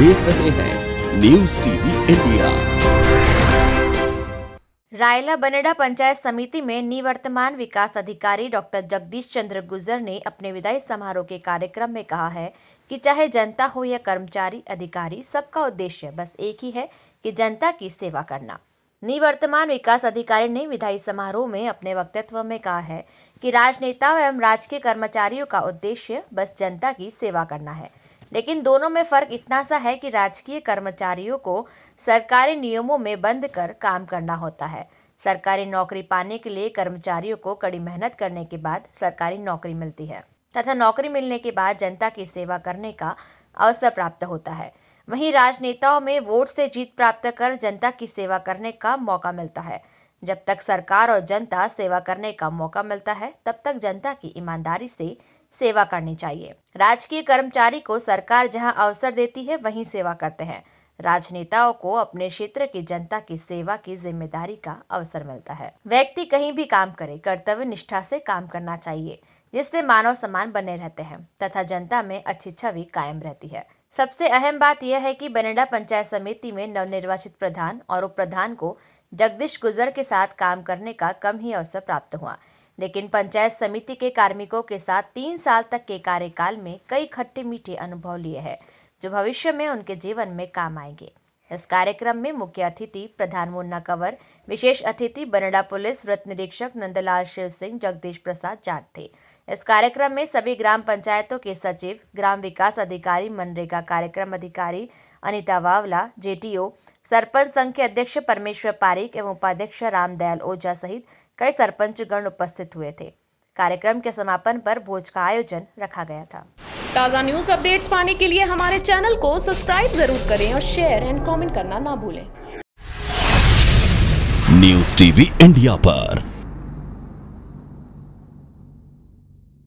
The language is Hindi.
देख रहे हैं news TV India Raila Baneda panchayat समिति में निवर्तमान विकास अधिकारी डॉक्टर जगदीश चंद्र गुजर ने अपने विदाई समारोह के कार्यक्रम में कहा है कि चाहे जनता हो या कर्मचारी अधिकारी सबका उद्देश्य बस एक ही है कि जनता की सेवा करना निवर्तमान विकास अधिकारी ने विधायी समारोह में अपने वक्तव्य में कहा है कि राजनेताओं एवं राजकीय कर्मचारियों का उद्देश्य बस जनता की सेवा करना है लेकिन दोनों में फ़र्क इतना सा है कि राजकीय कर्मचारियों को सरकारी नियमों में बंद कर काम करना होता है सरकारी नौकरी पाने के लिए कर्मचारियों को कड़ी मेहनत करने के बाद सरकारी नौकरी मिलती है तथा नौकरी मिलने के बाद जनता की सेवा करने का अवसर प्राप्त होता है वहीं राजनेताओं में वोट से जीत प्राप्त कर जनता की सेवा करने का मौका मिलता है जब तक सरकार और जनता सेवा करने का मौका मिलता है तब तक जनता की ईमानदारी से सेवा करनी चाहिए राजकीय कर्मचारी को सरकार जहां अवसर देती है वहीं सेवा करते हैं राजनेताओं को अपने क्षेत्र की जनता की सेवा की जिम्मेदारी का अवसर मिलता है व्यक्ति कहीं भी काम करे कर्तव्य निष्ठा से काम करना चाहिए जिससे मानव सम्मान बने रहते हैं तथा जनता में अच्छी छवि कायम रहती है सबसे अहम बात यह है कि बनेडा पंचायत समिति में नवनिर्वाचित प्रधान और उप प्रधान को जगदीश गुजर के साथ काम करने का कम ही अवसर प्राप्त हुआ लेकिन पंचायत समिति के कार्मिकों के साथ तीन साल तक के कार्यकाल में कई खट्टे मीठे अनुभव लिए हैं जो भविष्य में उनके जीवन में काम आएंगे इस कार्यक्रम में मुख्य अतिथि प्रधान मुन्ना कंवर विशेष अतिथि बनडा पुलिस वृत्त निरीक्षक नंदलाल शिव सिंह जगदीश प्रसाद जाट थे इस कार्यक्रम में सभी ग्राम पंचायतों के सचिव ग्राम विकास अधिकारी मनरेगा कार्यक्रम अधिकारी अनिता वावला जेटीओ सरपंच संघ के अध्यक्ष परमेश्वर पारिक एवं उपाध्यक्ष रामदयाल ओझा सहित कई गण उपस्थित हुए थे कार्यक्रम के समापन पर भोज का आयोजन रखा गया था ताज़ा न्यूज अपडेट्स पाने के लिए हमारे चैनल को सब्सक्राइब जरूर करें और शेयर एंड कमेंट करना ना भूलें न्यूज टीवी इंडिया पर